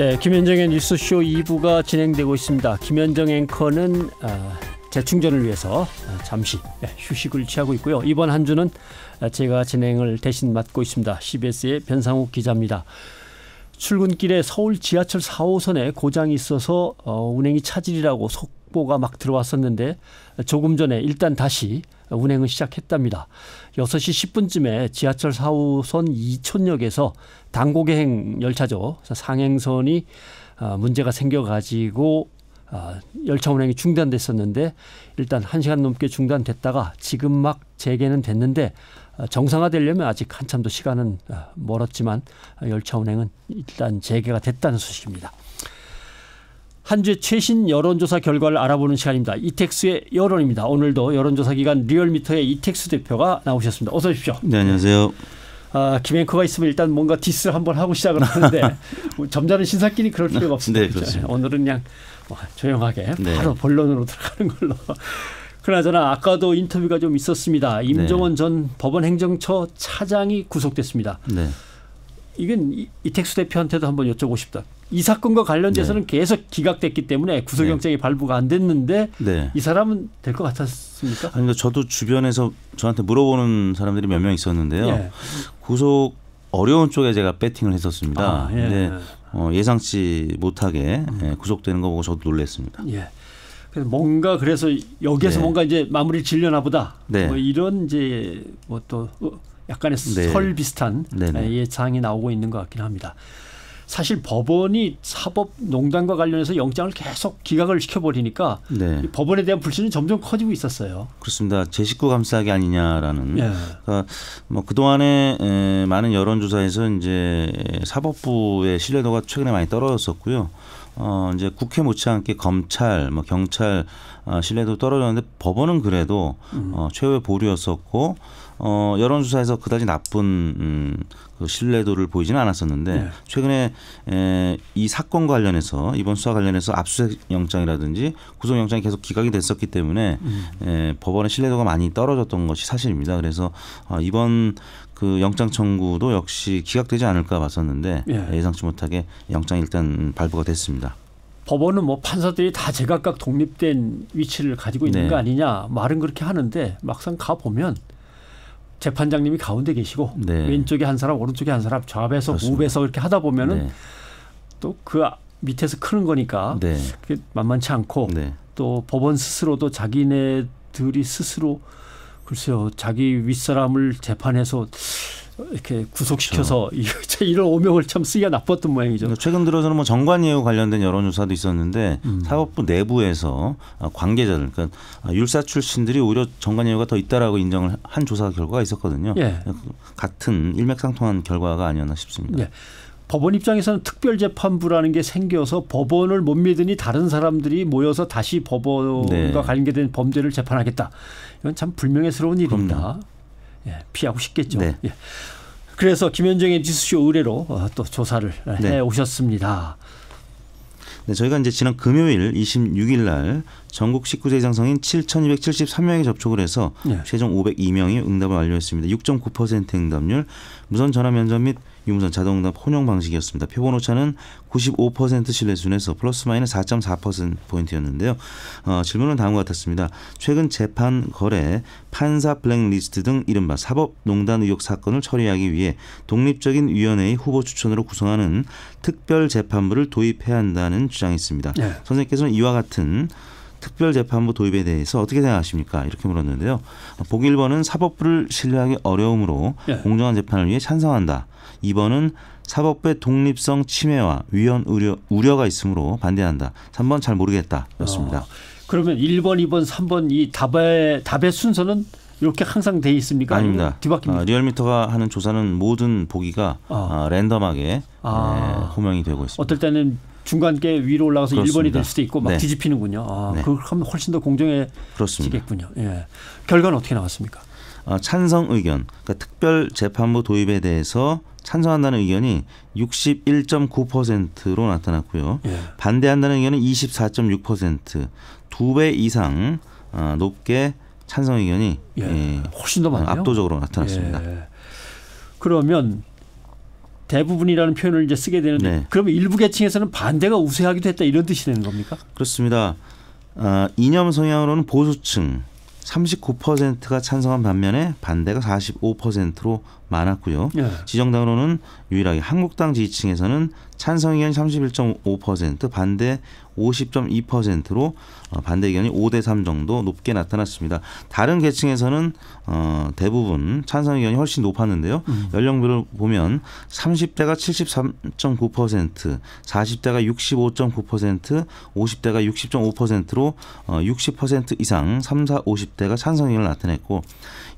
네, 김현정의 뉴스쇼 2부가 진행되고 있습니다. 김현정 앵커는 어, 재충전을 위해서 아, 잠시 네, 휴식을 취하고 있고요. 이번 한 주는 아, 제가 진행을 대신 맡고 있습니다. CBS의 변상욱 기자입니다. 출근길에 서울 지하철 4호선에 고장이 있어서 어, 운행이 차질이라고 속보가 막 들어왔었는데 조금 전에 일단 다시 운행을 시작했답니다. 6시 10분쯤에 지하철 4호선 이촌역에서 당고개행 열차죠. 상행선이 어, 문제가 생겨가지고 어, 열차 운행이 중단됐었는데 일단 1시간 넘게 중단됐다가 지금 막 재개는 됐는데 어, 정상화되려면 아직 한참 더 시간은 멀었지만 열차 운행은 일단 재개가 됐다는 소식입니다. 한 주의 최신 여론조사 결과를 알아보는 시간입니다. 이택수의 여론입니다. 오늘도 여론조사 기관 리얼미터의 이택수 대표가 나오셨습니다. 어서 오십시오. 네, 안녕하세요. 아, 김앵커가 있으면 일단 뭔가 디스를 한번 하고 시작을 하는데 뭐 점잖은 신사끼리 그럴 필요가 없습니다. 네, 그렇습니다. 오늘은 그냥 뭐 조용하게 네. 바로 본론으로 들어가는 걸로. 그나저나 아까도 인터뷰가 좀 있었습니다. 임종원 네. 전 법원 행정처 차장이 구속됐습니다. 네. 이건 이택수 대표한테도 한번 여쭤보고 싶다. 이 사건과 관련돼서는 네. 계속 기각됐기 때문에 구속영장이 네. 발부가 안 됐는데 네. 이 사람은 될 것 같았습니까? 아니 그러니까 저도 주변에서 저한테 물어보는 사람들이 몇 명 있었는데요. 예. 구속 어려운 쪽에 제가 배팅을 했었습니다. 아, 예. 근데 어, 예상치 못하게 음. 구속되는 거 보고 저도 놀랐습니다. 예. 그래서 뭔가 그래서 여기에서 네. 뭔가 이제 마무리 질려나 보다. 네. 뭐 이런 이제 뭐또 어, 약간의 네. 설 비슷한 예, 예상이 나오고 있는 것 같긴 합니다. 사실 법원이 사법농단과 관련해서 영장을 계속 기각을 시켜버리니까 네. 법원에 대한 불신은 점점 커지고 있었어요. 그렇습니다. 제 식구 감싸기 아니냐라는. 네. 그러니까 뭐 그동안에 많은 여론조사에서 이제 사법부의 신뢰도가 최근에 많이 떨어졌었고요. 어 이제 국회 못지않게 검찰, 뭐 경찰 어, 신뢰도 떨어졌는데 법원은 그래도 음. 어, 최후의 보류였었고 어, 여론조사에서 그다지 나쁜 음, 그 신뢰도를 보이지는 않았었는데 네. 최근에 에, 이 사건 관련해서 이번 수사 관련해서 압수수색 영장이라든지 구속영장이 계속 기각이 됐었기 때문에 음. 에, 법원의 신뢰도가 많이 떨어졌던 것이 사실입니다. 그래서 어, 이번 그 영장 청구도 역시 기각되지 않을까 봤었는데 예. 예상치 못하게 영장 이 일단 발부가 됐습니다. 법원은 뭐 판사들이 다 제각각 독립된 위치를 가지고 있는 네. 거 아니냐 말은 그렇게 하는데 막상 가 보면 재판장님이 가운데 계시고 네. 왼쪽에 한 사람, 오른쪽에 한 사람, 좌배석, 그렇습니다. 우배석 이렇게 하다 보면은 네. 또그 아, 밑에서 크는 거니까 네. 그게 만만치 않고 네. 또 법원 스스로도 자기네들이 스스로 글쎄요 자기 윗사람을 재판해서 이렇게 구속시켜서 그렇죠. 이런 오명을 참 쓰기가 나빴던 모양이죠. 그러니까 최근 들어서는 뭐 정관예우 관련된 여론조사도 있었는데 음. 사법부 내부에서 아, 관계자들 그러니까 아, 율사 출신들이 오히려 정관예우가 더 있다라고 인정을 한 조사 결과가 있었거든요. 예. 그 같은 일맥상통한 결과가 아니었나 싶습니다. 예. 법원 입장에서는 특별재판부라는 게 생겨서 법원을 못 믿으니 다른 사람들이 모여서 다시 법원과 네. 관계된 범죄를 재판하겠다. 이건 참 불명예스러운 일입니다. 그럼요. 예, 피하고 싶겠죠. 네. 예. 그래서 김현정의 지수쇼 의뢰로 어, 또 조사를 네. 해 오셨습니다. 네, 저희가 이제 지난 금요일 26일 날 전국 19세 이상 성인 7,273명이 접촉을 해서 네. 최종 502명이 응답을 완료했습니다. 6.9% 응답률, 무선 전화 면접 및 유무선 자동응답 혼용 방식이었습니다. 표본 오차는 95% 신뢰순에서 플러스 마이너스 4.4%포인트였는데요. 어, 질문은 다음과 같았습니다. 최근 재판 거래, 판사 블랙리스트 등 이른바 사법농단 의혹 사건을 처리하기 위해 독립적인 위원회의 후보 추천으로 구성하는 특별재판부를 도입해야 한다는 주장이 있습니다. 네. 선생님께서는 이와 같은 특별재판부 도입에 대해서 어떻게 생각하십니까? 이렇게 물었는데요. 보일번은 기 사법부를 신뢰하기 어려움으로 예. 공정한 재판을 위해 찬성한다. 2번은 사법부의 독립성 침해와 위헌 우려, 우려가 있으므로 반대한다. 3번 잘 모르겠다. 였습니다. 어, 그러면 1번, 2번, 3번 이 답의, 답의 순서는 이렇게 항상 돼 있습니까? 아닙니다. 뒤바뀝니다. 아, 리얼미터가 하는 조사는 모든 보기가 어. 아, 랜덤하게 아. 네, 호명이 되고 있습니다. 어떨 때는 중간께 위로 올라가서 그렇습니다. 1번이 될 수도 있고 막 네. 뒤집히는군요. 아, 네. 그럼 훨씬 더 공정해지겠군요. 예. 결과는 어떻게 나왔습니까? 어, 찬성 의견, 그러니까 특별 재판부 도입에 대해서 찬성한다는 의견이 61.9%로 나타났고요. 예. 반대한다는 의견은 24.6%, 두 배 이상 어, 높게 찬성 의견이 예. 예. 훨씬 더 많아요. 압도적으로 나타났습니다. 예. 그러면 대부분이라는 표현을 이제 쓰게 되는데 네. 그럼 일부 계층에서는 반대가 우세하기도 했다 이런 뜻이 되는 겁니까? 그렇습니다. 어, 이념 성향으로는 보수층 39%가 찬성한 반면에 반대가 45%로 많았고요. 예. 지정당으로는 유일하게 한국당 지지층에서는 찬성 의견이 31.5% 반대 50.2%로 어, 반대 의견이 5대 3 정도 높게 나타났습니다. 다른 계층에서는 어, 대부분 찬성 의견이 훨씬 높았는데요. 음. 연령별을 보면 30대가 73.9%, 40대가 65.9%, 50대가 60.5%로 어, 60% 이상 3, 4, 50대가 찬성 의견을 나타냈고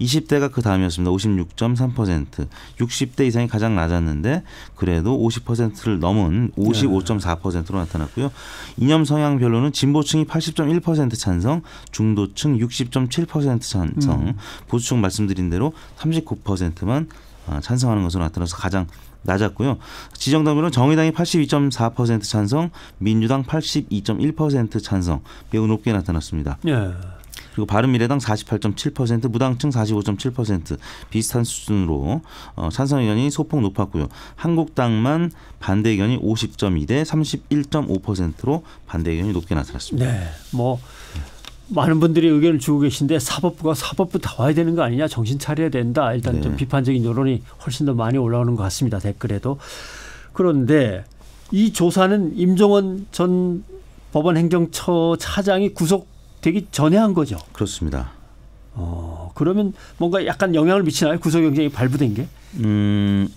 20대가 그 다음이었습니다. 56.3%. 60대 이상이 가장 낮았는데 그래도 50%를 넘은 55.4%로 나타났고요. 이념 성향별로는 진보층이 80.1% 찬성, 중도층 60.7% 찬성, 음. 보수층 말씀드린 대로 39%만 아, 찬성하는 것으로 나타나서 가장 낮았고요. 지정당별은 정의당이 82.4% 찬성, 민주당 82.1% 찬성 매우 높게 나타났습니다. 예. 그리고 바른미래당 48.7%, 무당층 45.7% 비슷한 수준으로 어, 찬성 의견이 소폭 높았고요. 한국당만 반대 의견이 50.2대 31.5%로 반대 의견이 높게 나타났습니다. 네, 뭐 많은 분들이 의견을 주고 계신데 사법부가 사법부 다 와야 되는 거 아니냐 정신 차려야 된다 일단 네. 좀 비판적인 여론이 훨씬 더 많이 올라오는 것 같습니다 댓글에도 그런데 이 조사는 임종원 전 법원 행정처 차장이 구속 되기 전에 한 거죠. 그렇습니다. 어, 그러면 뭔가 약간 영향을 미치나요? 구속영장이 발부된 게? 음,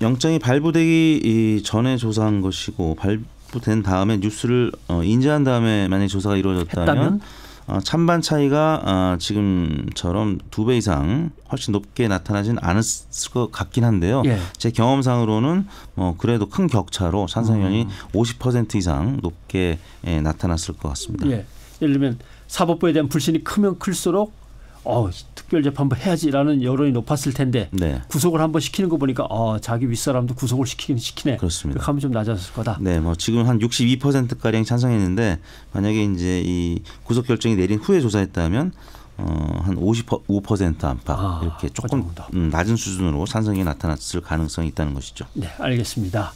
영장이 발부되기 전에 조사한 것이고 발부된 다음에 뉴스를 어, 인지한 다음에 만약 조사가 이루어졌다면 했다면? 어, 찬반 차이가 어, 지금처럼 두 배 이상 훨씬 높게 나타나진 않았을 것 같긴 한데요. 예. 제 경험상으로는 뭐 그래도 큰 격차로 찬성현이 음. 50% 이상 높게 예, 나타났을 것 같습니다. 예. 예를 들면 사법부에 대한 불신이 크면 클수록 어 특별재판부 해야지라는 여론이 높았을 텐데 네. 구속을 한번 시키는 거 보니까 어 자기 윗사람도 구속을 시키긴 시키네. 그렇습니다. 하면 그 좀 낮아졌을 거다. 네, 뭐 지금 한 62% 가량 찬성했는데 만약에 이제 이 구속 결정이 내린 후에 조사했다면 어한 55% 안팎 아, 이렇게 조금 그 음, 낮은 수준으로 찬성이 나타났을 가능성이 있다는 것이죠. 네, 알겠습니다.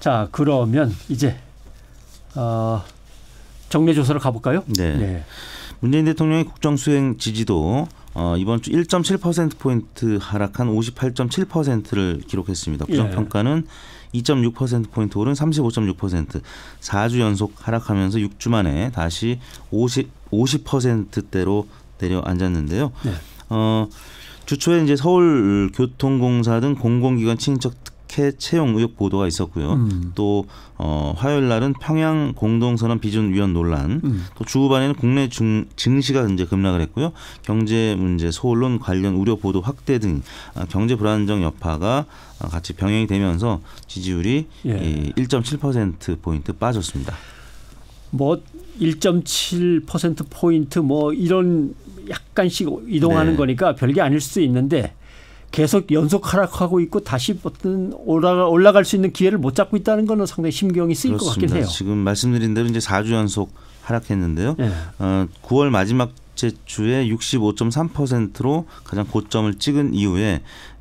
자, 그러면 이제 어 정례 조사를 가볼까요? 네. 네. 문재인 대통령의 국정 수행 지지도 어, 이번 주 1.7%포인트 하락한 58.7%를 기록했습니다. 예. 부정평가는 예. 2.6%포인트 오른 35.6%. 4주 연속 하락하면서 6주 만에 다시 50, 50%대로 내려앉았는데요. 예. 어, 주초에 이제 서울교통공사 등 공공기관 친인척 학회 채용 의혹 보도가 있었고요. 음. 또 어, 화요일 날은 평양 공동선언 비준 위원 논란, 음. 또 주후반에는 국내 증, 증시가 이제 급락을 했고요. 경제 문제, 소언론 관련 우려 보도 확대 등 아, 경제 불안정 여파가 아, 같이 병행이 되면서 지지율이 예. 1.7% 포인트 빠졌습니다. 뭐 1.7% 포인트 뭐 이런 약간씩 이동하는 네. 거니까 별게 아닐 수 있는데 계속 연속 하락하고 있고 다시 어떤 올라가 올라갈 수 있는 기회를 못 잡고 있다는 거는 상당히 심경이 쓰일 그렇습니다. 것 같긴 해요. 지금 말씀드린 대로 이제 4주 연속 하락했는데요. 네. 어, 9월 마지막 주에 65.3%로 가장 고점을 찍은 이후에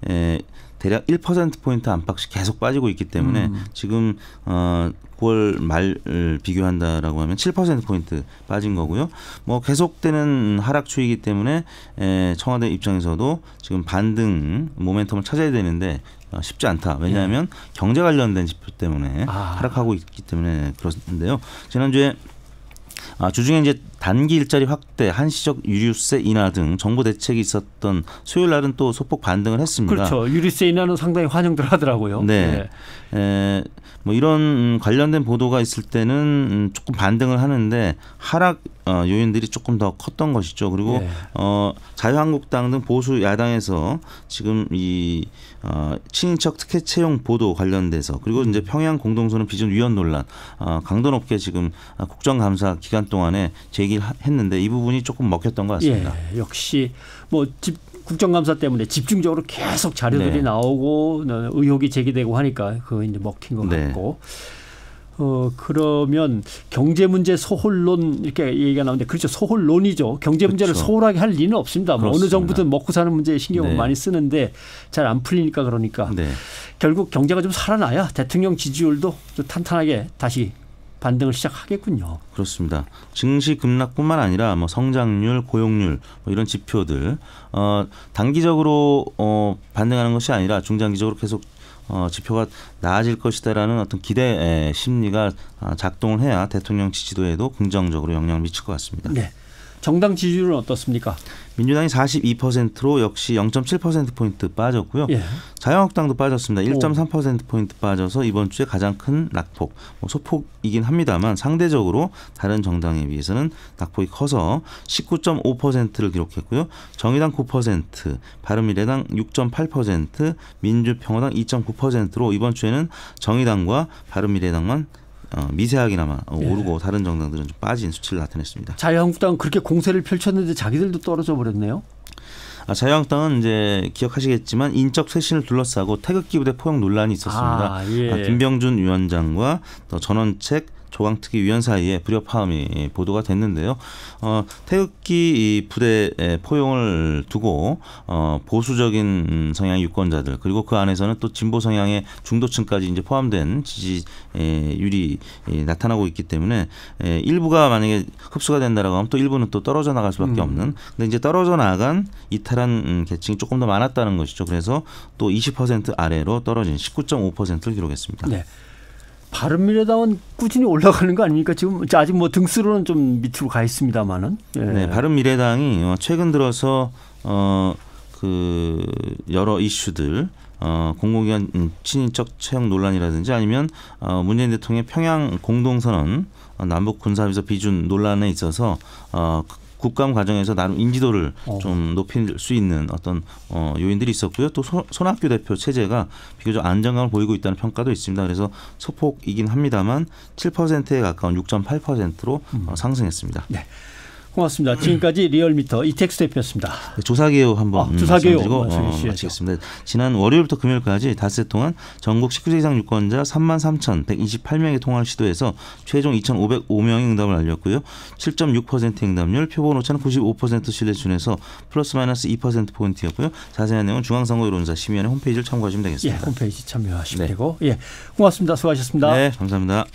에, 대략 1%포인트 안팎씩 계속 빠지고 있기 때문에 음. 지금 어 9월 말을 비교한다라고 하면 7%포인트 빠진 거고요. 뭐 계속되는 하락 추이기 때문에 에 청와대 입장에서도 지금 반등 모멘텀을 찾아야 되는데 어, 쉽지 않다. 왜냐하면 예. 경제 관련된 지표 때문에 아. 하락하고 있기 때문에 그렇는데요. 지난주에 아, 주중에 이제 단기 일자리 확대, 한시적 유류세 인하 등 정부 대책이 있었던 수요일 날은 또 소폭 반등을 했습니다. 그렇죠. 유류세 인하는 상당히 환영들 하더라고요. 네. 네. 에, 뭐 이런 음, 관련된 보도가 있을 때는 음, 조금 반등을 하는데 하락 어, 요인들이 조금 더 컸던 것이죠. 그리고 네. 어, 자유한국당 등 보수 야당에서 지금 이 어, 친인척 특혜 채용 보도 관련돼서 그리고 이제 평양 공동선언 비준 위헌 논란 어, 강도 높게 지금 국정감사 기간 동안에 제기했는데 이 부분이 조금 먹혔던 것 같습니다. 예, 역시 뭐 집, 국정감사 때문에 집중적으로 계속 자료들이 네. 나오고 의혹이 제기되고 하니까 그 이제 먹힌 것 네. 같고. 어 그러면 경제 문제 소홀론 이렇게 얘기가 나오는데 그렇죠 소홀론이죠. 경제 문제를 그렇죠. 소홀하게 할 리는 없습니다. 뭐 어느 정부든 먹고 사는 문제에 신경을 네. 많이 쓰는데 잘 안 풀리니까 그러니까 네. 결국 경제가 좀 살아나야 대통령 지지율도 좀 탄탄하게 다시 반등을 시작하겠군요. 그렇습니다. 증시 급락뿐만 아니라 뭐 성장률, 고용률 뭐 이런 지표들 어, 단기적으로 어, 반등하는 것이 아니라 중장기적으로 계속 어, 지표가 나아질 것이다라는 어떤 기대 심리가 아, 작동을 해야 대통령 지지도에도 긍정적으로 영향을 미칠 것 같습니다. 네. 정당 지지율은 어떻습니까? 민주당이 42%로 역시 0.7%포인트 빠졌고요. 예. 자유한국당도 빠졌습니다. 1.3%포인트 빠져서 이번 주에 가장 큰 낙폭, 뭐 소폭이긴 합니다만 상대적으로 다른 정당에 비해서는 낙폭이 커서 19.5%를 기록했고요. 정의당 9%, 바른미래당 6.8%, 민주평화당 2.9%로 이번 주에는 정의당과 바른미래당만 어, 미세하게나마 예. 오르고 다른 정당들은 좀 빠진 수치를 나타냈습니다. 자유한국당 그렇게 공세를 펼쳤는데 자기들도 떨어져 버렸네요. 아, 자유한국당은 이제 기억하시겠지만 인적 쇄신을 둘러싸고 태극기 부대 포용 논란이 있었습니다. 아, 예. 아, 김병준 위원장과 또 전원책 조강특위 위원 사이에 불협화음이 보도가 됐는데요. 어, 태극기 부대 포용을 두고 어, 보수적인 음, 성향 유권자들 그리고 그 안에서는 또 진보 성향의 중도층까지 이제 포함된 지지율이 나타나고 있기 때문에 일부가 만약에 흡수가 된다라고 하면 또 일부는 또 떨어져 나갈 수밖에 음. 없는. 근데 이제 떨어져 나간 이탈한 음, 계층이 조금 더 많았다는 것이죠. 그래서 또 20% 아래로 떨어진 19.5%를 기록했습니다. 네. 바른미래당은 꾸준히 올라가는 거 아닙니까? 지금 아직 뭐 등수로는 좀 밑으로 가 있습니다만은. 예. 네, 바른미래당이 어, 최근 들어서 어그 여러 이슈들 어, 공공기관 음, 친인척 채용 논란이라든지 아니면 어, 문재인 대통령의 평양 공동선언 어, 남북 군사비서 비준 논란에 있어서 어, 국감 과정에서 나름 인지도를 어. 좀 높일 수 있는 어떤 어, 요인들이 있었고요. 또 소, 손학규 대표 체제가 비교적 안정감을 보이고 있다는 평가도 있습니다. 그래서 소폭이긴 합니다만 7%에 가까운 6.8%로 어, 음. 어, 상승했습니다. 네. 고맙습니다. 지금까지 리얼미터 이택수 대표였습니다. 네, 조사개요 한번 아, 조사개요 어, 어 마치겠습니다. 지난 월요일부터 금요일까지 닷새 동안 전국 19세 이상 유권자 3만 3,128명의 통화를 시도해서 최종 2,505명의 응답을 알렸고요. 7.6% 응답률, 표본 오차는 95% 신뢰 준에서 플러스 마이너스 2% 포인트였고요. 자세한 내용은 중앙선거여론조사 심의원회 홈페이지를 참고하시면 되겠습니다. 예, 홈페이지 참여하시면 네. 되고 예, 고맙습니다. 수고하셨습니다. 네, 감사합니다.